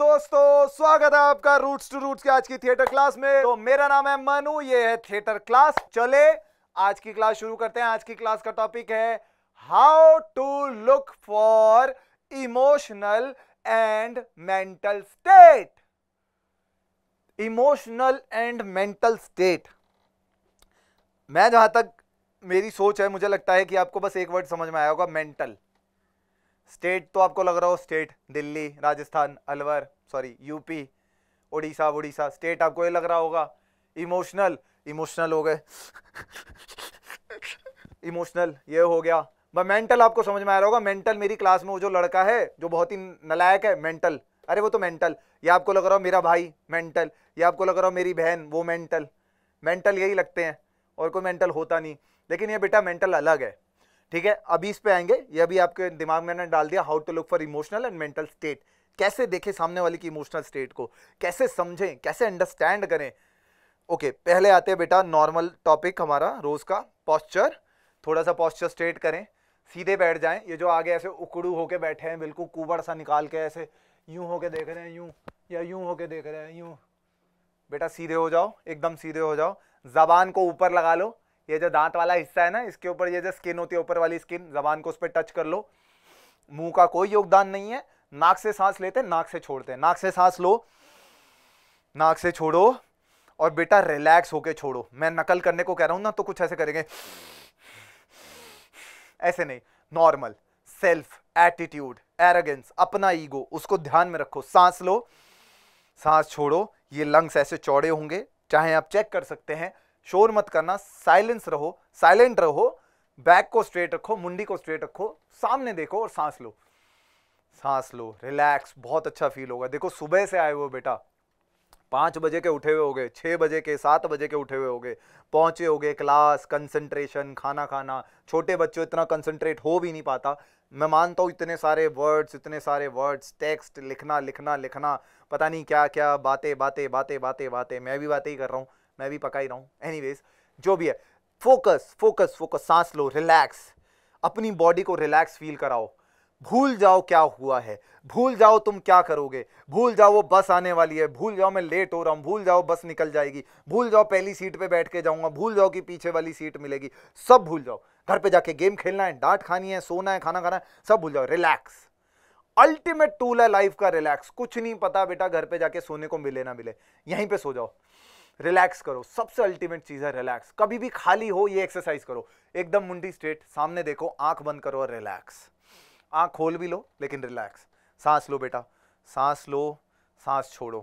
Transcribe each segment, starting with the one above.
दोस्तों स्वागत है आपका रूट्स टू रूट्स के आज की थिएटर क्लास में तो मेरा नाम है मनु ये है थिएटर क्लास चले आज की क्लास शुरू करते हैं आज की क्लास का टॉपिक है how to look for emotional and mental state emotional and mental state मैं जहां तक मेरी सोच है मुझे लगता है कि आपको बस एक वर्ड समझ में आया होगा मेंटल स्टेट तो आपको लग रहा हो state Delhi Rajasthan Alwar sorry UP Orissa Orissa state आपको ये लग रहा होगा इमोशनल इमोशनल हो गए इमोशनल ये हो गया मैं मेंटल आपको समझ में आ रहा होगा मेंटल मेरी क्लास में वो जो लड़का है जो बहुत ही नलायक है मेंटल अरे वो तो मेंटल ये आपको लग रहा हो मेरा भाई मेंटल ये आपको लग रहा हो मेरी बहन वो मेंटल मेंटल यही लगते हैं और कोई मेंटल होता नहीं लेकिन ये बेटा मेंटल अलग है ठीक है अभी इस पे आएंगे ये अभी आपके दिमाग में डाल दिया how to look for emotional and mental state कैसे देखें सामने वाले की इमोशनल स्टेट को कैसे समझें कैसे अंडरस्टैंड करें ओके okay, पहले आते हैं बेटा नॉर्मल टॉपिक हमारा रोज़ का पॉस्चर थोड़ा सा पॉस्चर स्ट्रेट करें सीधे बैठ जाएं ये जो आगे ऐसे उकड़ू होके बैठे हैं बिल्कुल कुबड़ सा निकाल के ऐसे यूं होके देख रहे हैं यूं या यूं होके देख रहे हैं यूं बेटा सीधे हो जाओ एकदम सीधे हो जाओ जबान को ऊपर लगा लो ये जो दांत वाला हिस्सा है ना इसके ऊपर ये जो स्किन होती है ऊपर वाली स्किन जबान को उस पर टच कर लो मुंह का कोई योगदान नहीं है नाक से सांस लेते नाक से छोड़ते नाक से सांस लो नाक से छोड़ो और बेटा रिलैक्स होके छोड़ो मैं नकल करने को कह रहा हूं ना तो कुछ ऐसे करेंगे ऐसे नहीं नॉर्मल सेल्फ एटीट्यूड एरोगेंस अपना ईगो उसको ध्यान में रखो सांस लो सांस छोड़ो ये लंग्स ऐसे चौड़े होंगे चाहे आप चेक कर सकते हैं शोर मत करना साइलेंस रहो साइलेंट रहो बैक को स्ट्रेट रखो मुंडी को स्ट्रेट रखो सामने देखो और सांस लो सांस लो रिलैक्स बहुत अच्छा फील होगा देखो सुबह से आए हुए बेटा पाँच बजे के उठे हुए हो गए छः बजे के सात बजे के उठे हुए हो गए पहुँचे हो गए क्लास कंसंट्रेशन खाना खाना छोटे बच्चों इतना कंसंट्रेट हो भी नहीं पाता मैं मानता हूँ इतने सारे वर्ड्स इतने सारे वर्ड्स टेक्स्ट लिखना लिखना लिखना पता नहीं क्या क्या बातें बातें बातें बातें बातें मैं भी बातें ही कर रहा हूँ मैं भी पका ही रहा हूँ एनी जो भी है फोकस फोकस फोकस सांस लो रिलैक्स अपनी बॉडी को रिलैक्स फील कराओ भूल जाओ क्या हुआ है भूल जाओ तुम क्या करोगे भूल जाओ वो बस आने वाली है भूल जाओ मैं लेट हो रहा हूँ भूल जाओ बस निकल जाएगी भूल जाओ पहली सीट पे बैठ के जाऊँगा भूल जाओ कि पीछे वाली सीट मिलेगी सब भूल जाओ घर पे जाके गेम खेलना है डांट खानी है सोना है खाना खाना है सब भूल जाओ रिलैक्स अल्टीमेट टूल है लाइफ का रिलैक्स कुछ नहीं पता बेटा घर पे जाके सोने को मिले ना मिले यहीं पे सो जाओ रिलैक्स करो सबसे अल्टीमेट चीज़ है रिलैक्स कभी भी खाली हो ये एक्सरसाइज करो एकदम मुंडी स्ट्रेट सामने देखो आंख बंद करो और रिलैक्स आंख खोल भी लो लेकिन रिलैक्स सांस लो बेटा सांस लो सांस छोड़ो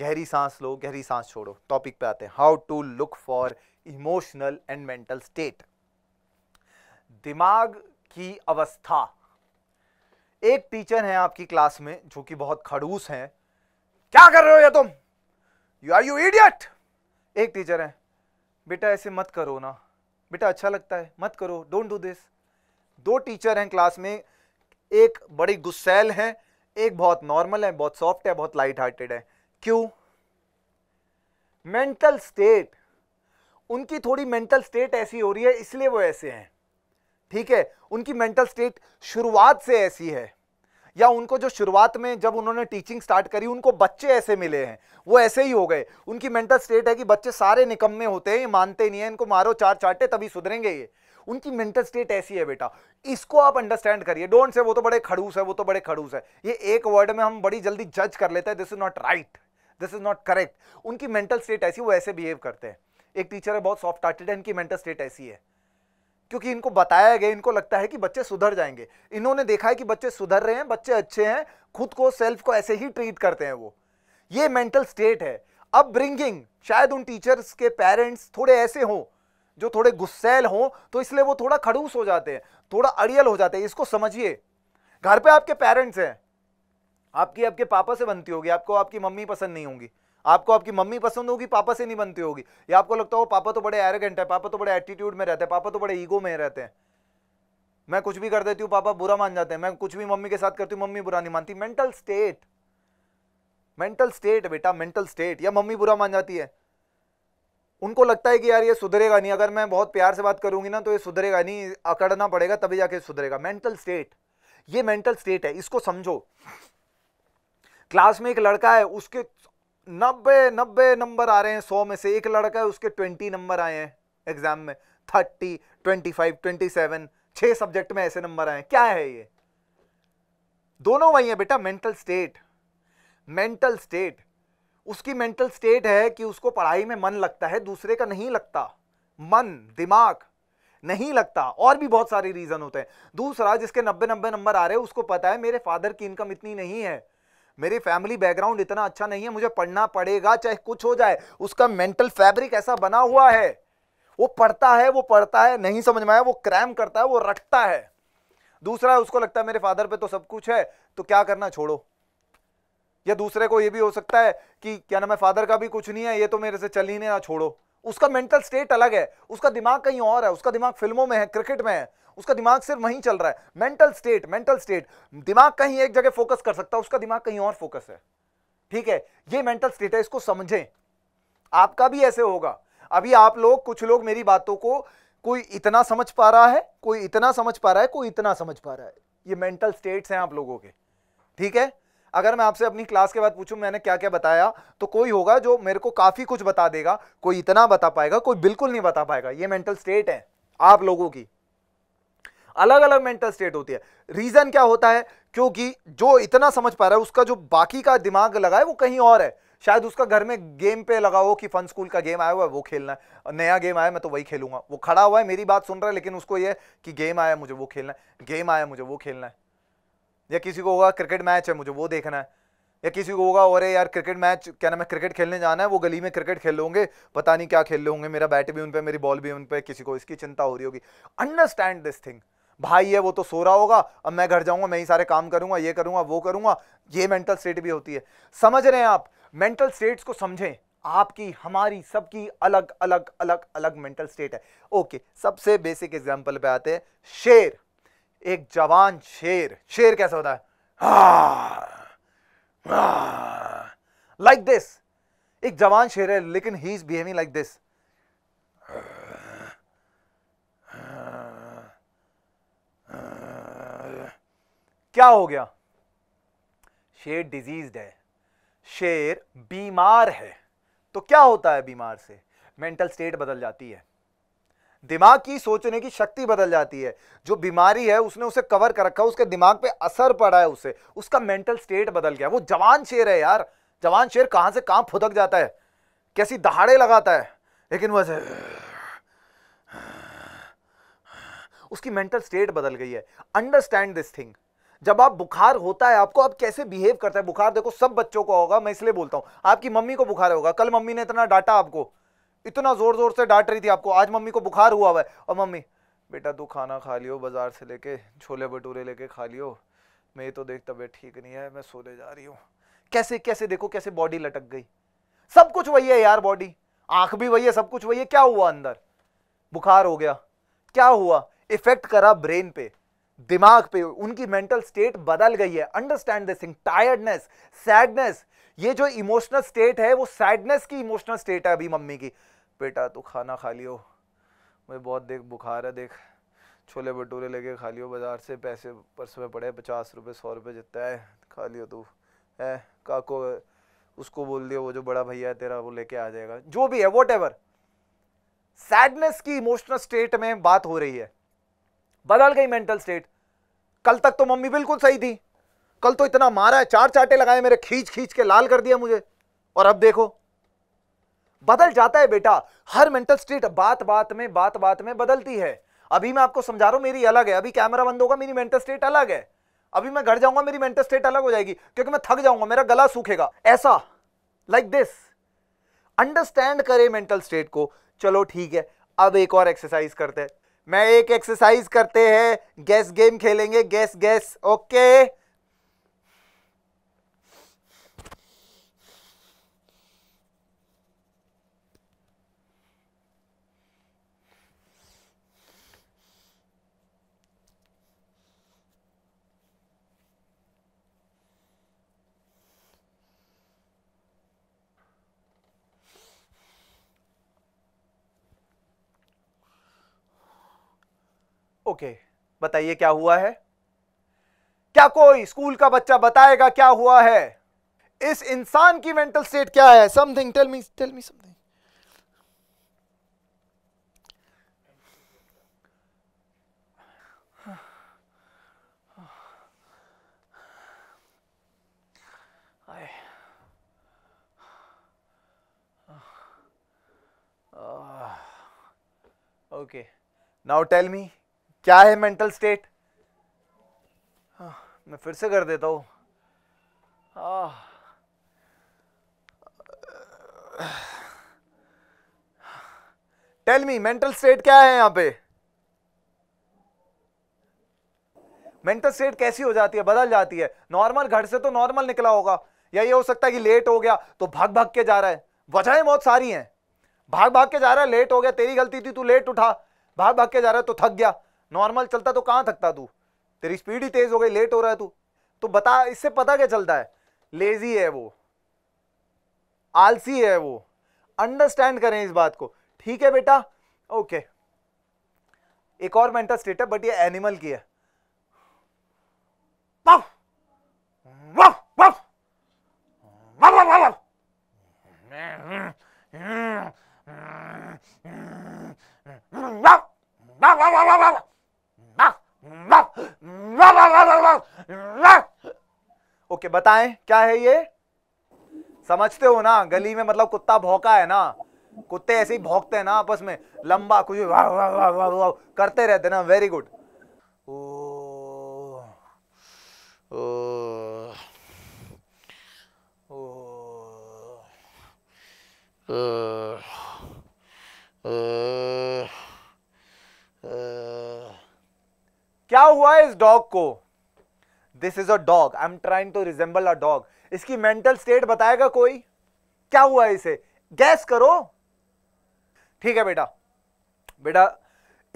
गहरी सांस लो गहरी सांस छोड़ो टॉपिक पे आते हैं how to look for emotional and mental state दिमाग की अवस्था एक टीचर है आपकी क्लास में जो कि बहुत खड़ूस हैं क्या कर रहे हो ये तुम यू आर यू इडियट एक टीचर है बेटा ऐसे मत करो ना बेटा अच्छा लगता है मत करो डोंट डू दिस दो टीचर हैं क्लास में एक बड़ी गुस्सैल है एक बहुत नॉर्मल है बहुत सॉफ्ट है बहुत लाइट हार्टेड है क्यों मेंटल स्टेट उनकी थोड़ी मेंटल स्टेट ऐसी हो रही है इसलिए वो ऐसे हैं ठीक है उनकी मेंटल स्टेट शुरुआत से ऐसी है या उनको जो शुरुआत में जब उन्होंने टीचिंग स्टार्ट करी उनको बच्चे ऐसे मिले हैं वो ऐसे ही हो गए उनकी मेंटल स्टेट है कि बच्चे सारे निकम्मे होते हैं मानते नहीं है इनको मारो चार चाटे तभी सुधरेंगे ये उनकी मेंटल स्टेट ऐसी है बेटा इसको आप अंडरस्टैंड करिए डोंट से वो तो बड़े खड़ूस है वो तो बड़े खड़ूस है ये एक वर्ड में हम बड़ी जल्दी जज कर लेते हैं this is not right this is not correct उनकी मेंटल स्टेट ऐसी वो ऐसे बिहेव करते हैं एक टीचर है बहुत सॉफ्ट हार्टेड है इनकी मेंटल स्टेट ऐसी है क्योंकि इनको बताया गया इनको लगता है कि बच्चे सुधर जाएंगे इन्होंने देखा है कि बच्चे सुधर रहे हैं बच्चे अच्छे हैं खुद को सेल्फ को ऐसे ही ट्रीट करते हैं वो ये मेंटल स्टेट है अब ब्रिंगिंग शायद उन टीचर्स के पेरेंट्स थोड़े ऐसे हों जो थोड़े गुस्सेल हों तो इसलिए वो थोड़ा खड़ूस हो जाते हैं थोड़ा अड़ियल हो जाते हैं इसको समझिए घर पे आपके पेरेंट्स हैं आपकी आपके पापा से बनती होगी आपको आपकी मम्मी पसंद नहीं होंगी आपको आपकी मम्मी पसंद होगी पापा से नहीं बनती होगी या आपको लगता हो पापा तो बड़े एरोगेंट है पापा तो बड़े एटीट्यूड में रहते हैं पापा तो बड़े ईगो में रहते हैं मैं कुछ भी कर देती हूँ पापा बुरा मान जाते हैं मैं कुछ भी मम्मी के साथ करती हूँ मम्मी बुरा नहीं मानती मेंटल स्टेट मेंटल स्टेट बेटा मेंटल स्टेट या मम्मी बुरा मान जाती है उनको लगता है कि यार ये सुधरेगा नहीं अगर मैं बहुत प्यार से बात करूंगी ना तो ये सुधरेगा नहीं अकड़ना पड़ेगा तभी जाके सुधरेगा मेंटल स्टेट ये मेंटल स्टेट है इसको समझो क्लास में एक लड़का है उसके नब्बे नब्बे नंबर आ रहे हैं सौ में से एक लड़का है उसके ट्वेंटी नंबर आए हैं एग्जाम में thirty twenty five twenty seven छह सब्जेक्ट में ऐसे नंबर आए क्या है ये दोनों वही है बेटा मेंटल स्टेट मेंटल स्टेट उसकी मेंटल स्टेट है कि उसको पढ़ाई में मन लगता है दूसरे का नहीं लगता मन दिमाग नहीं लगता और भी बहुत सारे रीजन होते हैं दूसरा जिसके नब्बे नब्बे नंबर आ रहे हैं उसको पता है मेरे फादर की इनकम इतनी नहीं है मेरी फैमिली बैकग्राउंड इतना अच्छा नहीं है मुझे पढ़ना पड़ेगा चाहे कुछ हो जाए उसका मेंटल फैब्रिक ऐसा बना हुआ है वो पढ़ता है वो पढ़ता है नहीं समझ में आया वो क्रैम करता है वो रटता है दूसरा उसको लगता है मेरे फादर पे तो सब कुछ है तो क्या करना छोड़ो या दूसरे को ये भी हो सकता है कि क्या ना मैं फादर का भी कुछ नहीं है ये तो मेरे से चल ही नहीं ना छोड़ो उसका मेंटल स्टेट अलग है उसका दिमाग कहीं और है उसका दिमाग फिल्मों में है क्रिकेट में है उसका दिमाग सिर्फ वहीं चल रहा है मेंटल स्टेट मेंटल स्टेट दिमाग कहीं एक जगह फोकस कर सकता है उसका दिमाग कहीं और फोकस है ठीक है ये मेंटल स्टेट है इसको समझें आपका भी ऐसे होगा अभी आप लोग कुछ लोग मेरी बातों को कोई इतना समझ पा रहा है कोई इतना समझ पा रहा है कोई इतना समझ पा रहा है ये मेंटल स्टेट्स हैं आप लोगों के ठीक है अगर मैं आपसे अपनी क्लास के बाद पूछूं मैंने क्या क्या बताया तो कोई होगा जो मेरे को काफ़ी कुछ बता देगा कोई इतना बता पाएगा कोई बिल्कुल नहीं बता पाएगा ये मेंटल स्टेट है आप लोगों की अलग अलग मेंटल स्टेट होती है रीज़न क्या होता है क्योंकि जो इतना समझ पा रहा है उसका जो बाकी का दिमाग लगा है वो कहीं और है शायद उसका घर में गेम पे लगा हो कि फन स्कूल का गेम आया हुआ है वो खेलना है नया गेम आया मैं तो वही खेलूंगा वो खड़ा हुआ है मेरी बात सुन रहा है लेकिन उसको ये कि गेम आया मुझे वो खेलना है गेम आया मुझे वो खेलना है या किसी को होगा क्रिकेट मैच है मुझे वो देखना है या किसी को होगा और यार क्रिकेट मैच क्या नाम है क्रिकेट खेलने जाना है वो गली में क्रिकेट खेल लोगे पता नहीं क्या खेल लोगे मेरा बैट भी उन पर मेरी बॉल भी उन पर किसी को इसकी चिंता हो रही होगी अंडरस्टैंड दिस थिंग भाई है वो तो सो रहा होगा अब मैं घर जाऊंगा मैं ही सारे काम करूंगा ये करूंगा वो करूंगा ये मेंटल स्टेट भी होती है समझ रहे हैं आप मेंटल स्टेट्स को समझें आपकी हमारी सबकी अलग अलग अलग अलग मेंटल स्टेट है ओके सबसे बेसिक एग्जांपल पे आते हैं शेर एक जवान शेर शेर कैसा होता है लाइक दिस एक जवान शेर है लेकिन he is behaving like this क्या हो गया शेर डिजीज है शेर बीमार है तो क्या होता है बीमार से मेंटल स्टेट बदल जाती है दिमाग की सोचने की शक्ति बदल जाती है जो बीमारी है उसने उसे कवर कर रखा उसके दिमाग पे असर पड़ा है उसे उसका मेंटल स्टेट बदल गया वो जवान शेर है यार जवान शेर कहां से कहां फुदक जाता है कैसी दहाड़े लगाता है लेकिन वह उसकी मेंटल स्टेट बदल गई है अंडरस्टैंड दिस थिंग जब आप बुखार होता है आपको आप कैसे बिहेव करता है बुखार देखो सब बच्चों को होगा मैं इसलिए बोलता हूं आपकी मम्मी को बुखार होगा कल मम्मी ने इतना डांटा आपको इतना जोर जोर से डांट रही थी आपको आज मम्मी को बुखार हुआ हुआ है और मम्मी बेटा तू खाना खा लियो बाजार से लेके छोले भटूरे लेके खा लियो मेरी तो देख तबीयत ठीक नहीं है मैं सोने जा रही हूँ कैसे कैसे देखो कैसे बॉडी लटक गई सब कुछ वही है यार बॉडी आंख भी वही है सब कुछ वही है क्या हुआ अंदर बुखार हो गया क्या हुआ इफेक्ट करा ब्रेन पे दिमाग पे उनकी मेंटल स्टेट बदल गई है understand this thing tiredness sadness ये जो इमोशनल स्टेट है वो सैडनेस की इमोशनल स्टेट है अभी मम्मी की बेटा तू खाना खा लियो मुझे बहुत देख बुखार है देख छोले भटूरे लेके खा लियो बाज़ार से पैसे पर्स में पड़े पचास रुपये सौ रुपये जितना है खा लियो तू है काको उसको बोल दियो वो जो बड़ा भैया है तेरा वो लेके आ जाएगा जो भी है वॉट एवर सैडनेस की इमोशनल स्टेट में बात हो रही है बदल गई मेंटल स्टेट कल तक तो मम्मी बिल्कुल सही थी कल तो इतना मारा है चार चाटे लगाए मेरे खींच खींच के लाल कर दिया मुझे और अब देखो बदल जाता है बेटा हर मेंटल स्टेट बात बात में बात बात में बदलती है अभी मैं आपको समझा रहा हूं मेरी अलग है अभी कैमरा बंद होगा मेरी मेंटल स्टेट अलग है अभी मैं घर जाऊंगा मेरी मेंटल स्टेट अलग हो जाएगी क्योंकि मैं थक जाऊंगा मेरा गला सूखेगा ऐसा लाइक दिस अंडरस्टैंड करे मेंटल स्टेट को चलो ठीक है अब एक और एक्सरसाइज करते हैं मैं एक एक्सरसाइज करते हैं गैस गेम खेलेंगे गैस गैस ओके ओके बताइए क्या हुआ है क्या कोई स्कूल का बच्चा बताएगा क्या हुआ है इस इंसान की मेंटल स्टेट क्या है something tell me tell me something okay now tell me क्या है मेंटल स्टेट हाँ, मैं फिर से कर देता हूं टेल मी मेंटल स्टेट क्या है यहां पे मेंटल स्टेट कैसी हो जाती है बदल जाती है नॉर्मल घर से तो नॉर्मल निकला होगा या ये हो सकता है कि लेट हो गया तो भाग भाग के जा रहा है वजहें बहुत सारी हैं भाग भाग के जा रहा है लेट हो गया तेरी गलती थी तू लेट उठा भाग भाग के जा रहा है तो थक गया नॉर्मल चलता तो कहां थकता तू तेरी स्पीड ही तेज हो गई लेट हो रहा है तू तो बता इससे पता क्या चलता है लेजी है वो आलसी है वो अंडरस्टैंड करें इस बात को ठीक है बेटा ओके एक और मेंटल स्टेट है बट ये एनिमल की है पफ वफ वफ वफ वफ वफ वफ वफ वफ वफ ओके बताएं क्या है ये समझते हो ना गली में मतलब कुत्ता भौका है ना कुत्ते ऐसे ही भौंकते हैं ना आपस में लंबा कुछ वाह वाँ वाँ वाँ वाँ करते रहते ना वेरी गुड ओ, क्या हुआ इस डॉग को this is a dog I am trying to resemble a dog इसकी मेंटल स्टेट बताएगा कोई क्या हुआ इसे गैस करो ठीक है बेटा बेटा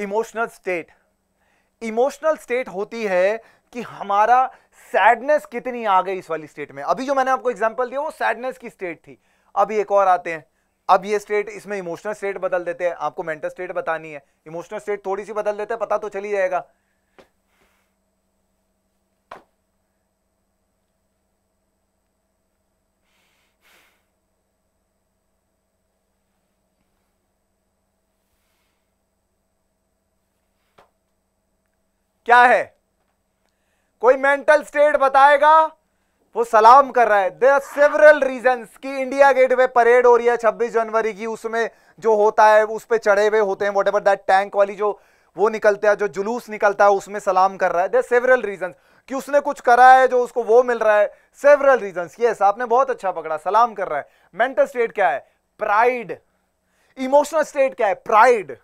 इमोशनल स्टेट इमोशनल स्टेट होती है कि हमारा सैडनेस कितनी आ गई इस वाली स्टेट में अभी जो मैंने आपको एग्जांपल दिया वो सैडनेस की स्टेट थी अभी एक और आते हैं अब ये स्टेट इसमें इमोशनल स्टेट बदल देते हैं आपको मेंटल स्टेट बतानी है इमोशनल स्टेट थोड़ी सी बदल देते हैं पता तो चली जाएगा क्या है कोई मेंटल स्टेट बताएगा वो सलाम कर रहा है दे आर सेवरल रीजन की इंडिया गेट पे परेड हो रही है छब्बीस जनवरी की उसमें जो होता है उस पर चढ़े हुए होते हैं वॉट एवर दैट टैंक वाली जो वो निकलता है जो जुलूस निकलता है उसमें सलाम कर रहा है देर सेवरल रीजन कि उसने कुछ करा है जो उसको वो मिल रहा है सेवरल रीजन यस आपने बहुत अच्छा पकड़ा सलाम कर रहा है मेंटल स्टेट क्या है प्राइड इमोशनल स्टेट क्या है प्राइड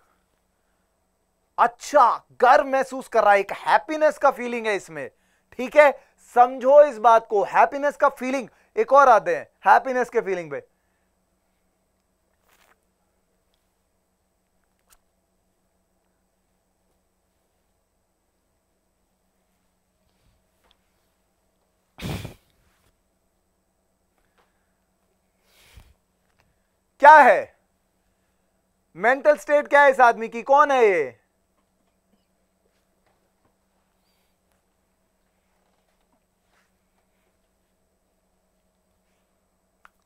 अच्छा गर्व महसूस कर रहा है एक हैप्पीनेस का फीलिंग है इसमें ठीक है समझो इस बात को हैप्पीनेस का फीलिंग एक और आते हैं हैप्पीनेस के फीलिंग पे क्या है मेंटल स्टेट क्या है इस आदमी की कौन है ये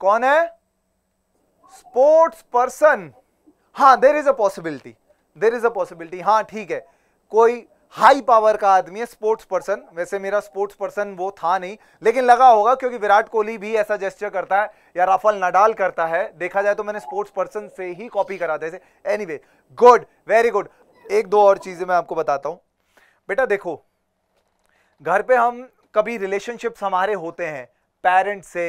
कौन है स्पोर्ट्स पर्सन हाँ there is a possibility there is a possibility हाँ ठीक है कोई हाई पावर का आदमी है स्पोर्ट्स पर्सन वैसे मेरा स्पोर्ट्स पर्सन वो था नहीं लेकिन लगा होगा क्योंकि विराट कोहली भी ऐसा जेस्टर करता है या राफेल नडाल करता है देखा जाए तो मैंने स्पोर्ट्स पर्सन से ही कॉपी करा था anyway good very good एक दो और चीज़ें मैं आपको बताता हूं बेटा देखो घर पे हम कभी रिलेशनशिप्स हमारे होते हैं पेरेंट्स से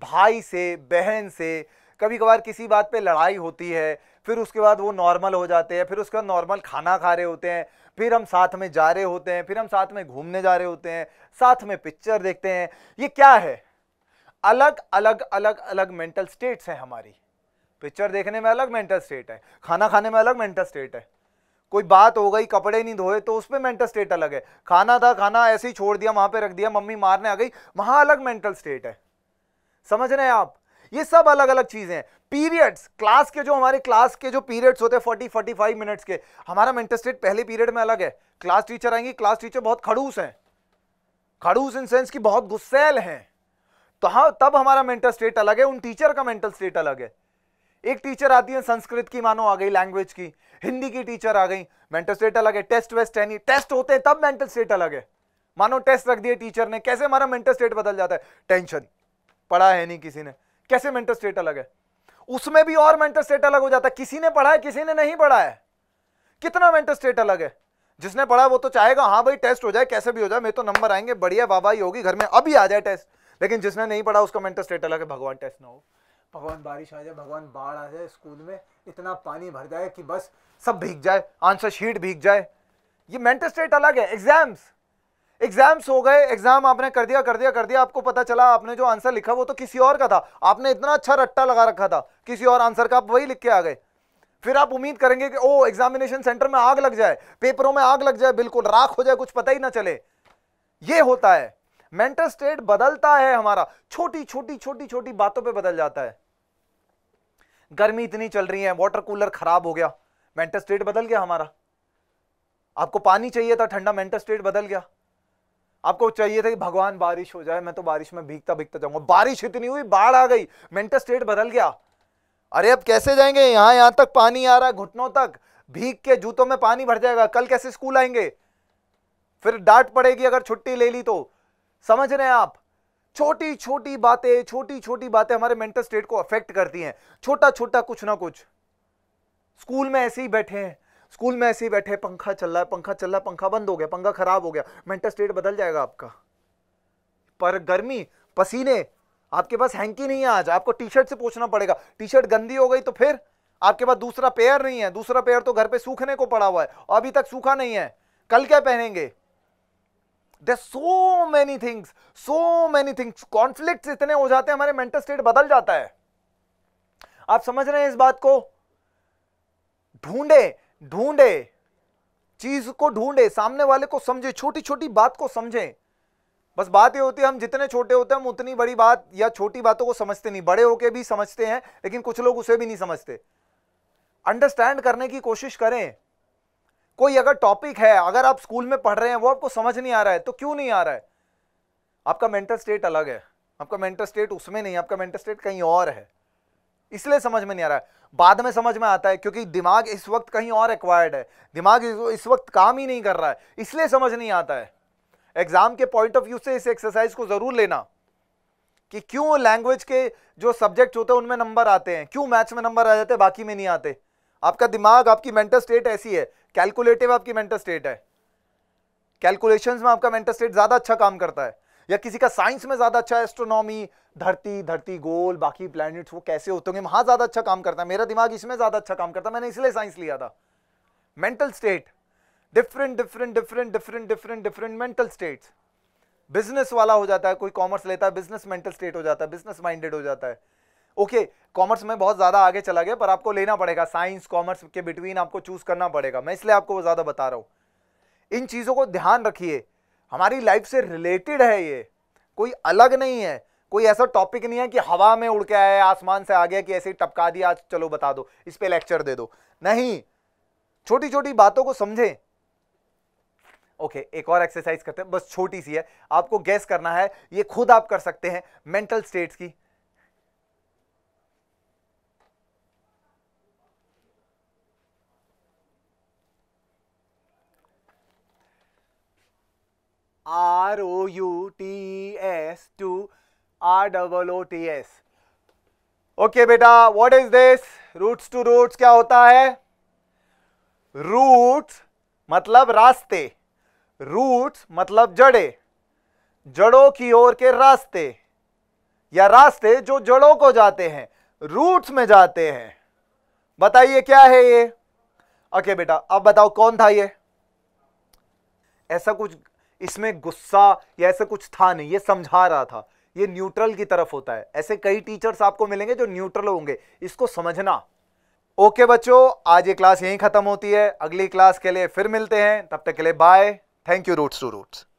भाई से बहन से कभी कभार किसी बात पे लड़ाई होती है फिर उसके बाद वो नॉर्मल हो जाते हैं फिर उसके बाद नॉर्मल खाना खा रहे होते हैं फिर हम साथ में जा रहे होते हैं फिर हम साथ में घूमने जा रहे होते हैं साथ में पिक्चर देखते हैं ये क्या है अलग अलग अलग अलग मेंटल स्टेट्स हैं हमारी पिक्चर देखने में अलग मेंटल स्टेट है खाना खाने में अलग मेंटल स्टेट है कोई बात हो गई कपड़े नहीं धोए तो उसमें मेंटल स्टेट अलग है खाना था खाना ऐसे ही छोड़ दिया वहाँ पे रख दिया मम्मी मारने आ गई वहाँ अलग मेंटल स्टेट है समझ रहे हैं आप ये सब अलग अलग चीजें हैं पीरियड्स क्लास के जो हमारे क्लास के जो पीरियड्स होते हैं 40 फोर्टी फाइव मिनट्स के हमारा मेंटल स्टेट पहले पीरियड में अलग है क्लास टीचर आएंगी क्लास टीचर बहुत खड़ूस हैं खड़ूस इन सेंस की बहुत गुस्सेल हैं तो हाँ तब हमारा मेंटल स्टेट अलग है उन टीचर का मेंटल स्टेट अलग है एक टीचर आती है संस्कृत की मानो आ गई लैंग्वेज की हिंदी की टीचर आ गई मेंटल स्टेट अलग है टेस्ट वेस्ट है टेस्ट होते हैं तब मेंटल स्टेट अलग है मानो टेस्ट रख दिए टीचर ने कैसे हमारा मेंटल स्टेट बदल जाता है टेंशन पढ़ा है नहीं किसी ने कैसे मेंटल स्टेट अलग है उसमें भी और मेंटल स्टेट अलग हो जाता है किसी ने पढ़ा है किसी ने नहीं पढ़ा है कितना मेंटल स्टेट अलग है जिसने पढ़ा वो तो चाहेगा हाँ भाई टेस्ट हो जाए कैसे भी हो जाए मेरे तो नंबर आएंगे बढ़िया वाबाई होगी घर में अभी आ जाए टेस्ट लेकिन जिसने नहीं पढ़ा उसका मेंटल स्टेट अलग है भगवान टेस्ट ना हो भगवान बारिश आ जाए भगवान बाढ़ आ जाए स्कूल में इतना पानी भर जाए कि बस सब भीग जाए आंसर शीट भीग जाए ये मेंटल स्टेट अलग है एग्जाम्स एग्जाम्स हो गए एग्जाम आपने कर दिया कर दिया कर दिया आपको पता चला आपने जो आंसर लिखा वो तो किसी और का था आपने इतना अच्छा रट्टा लगा रखा था किसी और आंसर का आप वही लिख के आ गए फिर आप उम्मीद करेंगे कि ओ एग्जामिनेशन सेंटर में आग लग जाए पेपरों में आग लग जाए बिल्कुल राख हो जाए कुछ पता ही ना चले ये होता है मेंटल स्टेट बदलता है हमारा छोटी छोटी छोटी छोटी बातों पे बदल जाता है गर्मी इतनी चल रही है वाटर कूलर खराब हो गया मेंटल स्टेट बदल गया हमारा आपको पानी चाहिए था ठंडा मेंटल स्टेट बदल गया आपको चाहिए था कि भगवान बारिश हो जाए मैं तो बारिश में भीगता भीगता जाऊंगा बारिश इतनी हुई बाढ़ आ गई मेंटल स्टेट बदल गया अरे अब कैसे जाएंगे यहां यहां तक पानी आ रहा है घुटनों तक भीग के जूतों में पानी भर जाएगा कल कैसे स्कूल आएंगे फिर डांट पड़ेगी अगर छुट्टी ले ली तो समझ रहे हैं आप छोटी छोटी बातें छोटी छोटी बातें हमारे मेंटल स्टेट को अफेक्ट करती हैं छोटा छोटा कुछ ना कुछ स्कूल में ऐसे ही बैठे हैं स्कूल में ऐसे ही बैठे पंखा चल रहा है पंखा चल रहा है पंखा बंद हो गया पंखा खराब हो गया मेंटल स्टेट बदल जाएगा आपका पर गर्मी पसीने आपके पास हैंकी नहीं है आज आपको टी शर्ट से पूछना पड़ेगा टी शर्ट गंदी हो गई तो फिर आपके पास दूसरा पेयर नहीं है दूसरा पेयर तो घर पे सूखने को पड़ा हुआ है और अभी तक सूखा नहीं है कल क्या पहनेंगे there so many things so many things conflict इतने हो जाते हैं हमारे मेंटल स्टेट बदल जाता है आप समझ रहे हैं इस बात को ढूंढे ढूंढे चीज को ढूंढे सामने वाले को समझे छोटी छोटी बात को समझें बस बात ये होती है हम जितने छोटे होते हैं हम उतनी बड़ी बात या छोटी बातों को समझते नहीं बड़े होके भी समझते हैं लेकिन कुछ लोग उसे भी नहीं समझते अंडरस्टैंड करने की कोशिश करें कोई अगर टॉपिक है अगर आप स्कूल में पढ़ रहे हैं वो आपको समझ नहीं आ रहा है तो क्यों नहीं आ रहा है आपका मेंटल स्टेट अलग है आपका मेंटल स्टेट उसमें नहीं आपका मेंटल स्टेट कहीं और है इसलिए समझ में नहीं आ रहा है बाद में समझ में आता है क्योंकि दिमाग इस वक्त कहीं और एक्वायर्ड है दिमाग इस वक्त काम ही नहीं कर रहा है इसलिए समझ नहीं आता है एग्जाम के पॉइंट ऑफ व्यू से इस एक्सरसाइज को जरूर लेना कि क्यों लैंग्वेज के जो सब्जेक्ट होते हैं उनमें नंबर आते हैं क्यों मैथ्स में नंबर आ जाते हैं बाकी में नहीं आते आपका दिमाग आपकी मेंटल स्टेट ऐसी है कैलकुलेटिव आपकी मेंटल स्टेट है कैलकुलेशंस में आपका मेंटल स्टेट ज़्यादा अच्छा काम करता है या किसी का साइंस में ज्यादा अच्छा एस्ट्रोनॉमी धरती धरती गोल बाकी प्लैनेट्स वो कैसे होते होंगे वहां ज्यादा अच्छा काम करता है मेरा दिमाग इसमें ज्यादा अच्छा काम करता है मैंने इसलिए साइंस लिया था mental state different different different different different different mental state business वाला हो जाता है कोई कॉमर्स लेता है बिजनेस मेंटल स्टेट हो जाता है बिजनेस माइंडेड हो जाता है ओके okay, कॉमर्स में बहुत ज़्यादा आगे चला गया पर आपको लेना पड़ेगा साइंस कॉमर्स के बिटवीन आपको चूज़ करना पड़ेगा मैं इसलिए आपको ज़्यादा बता रहा हूं इन चीज़ों को ध्यान रखिए हमारी लाइफ से रिलेटेड है ये कोई अलग नहीं है कोई ऐसा टॉपिक नहीं है कि हवा में उड़ के आया आसमान से आ गया कि ऐसे ही टपका दिया आज चलो बता दो इस पे लेक्चर दे दो नहीं छोटी छोटी बातों को समझें ओके okay, एक और एक्सरसाइज करते हैं बस छोटी सी है आपको गैस करना है ये खुद आप कर सकते हैं मेंटल स्टेट्स की R O U T S to R double O T S okay बेटा what is this root to root क्या होता है रूट मतलब रास्ते रूट मतलब जड़े जड़ों की ओर के रास्ते या रास्ते जो जड़ों को जाते हैं रूट्स में जाते हैं बताइए क्या है ये ओके okay, बेटा अब बताओ कौन था ये ऐसा कुछ इसमें गुस्सा या ऐसा कुछ था नहीं ये समझा रहा था ये न्यूट्रल की तरफ होता है ऐसे कई टीचर्स आपको मिलेंगे जो न्यूट्रल होंगे इसको समझना ओके बच्चों आज ये क्लास यहीं खत्म होती है अगली क्लास के लिए फिर मिलते हैं तब तक के लिए bye thank you roots to roots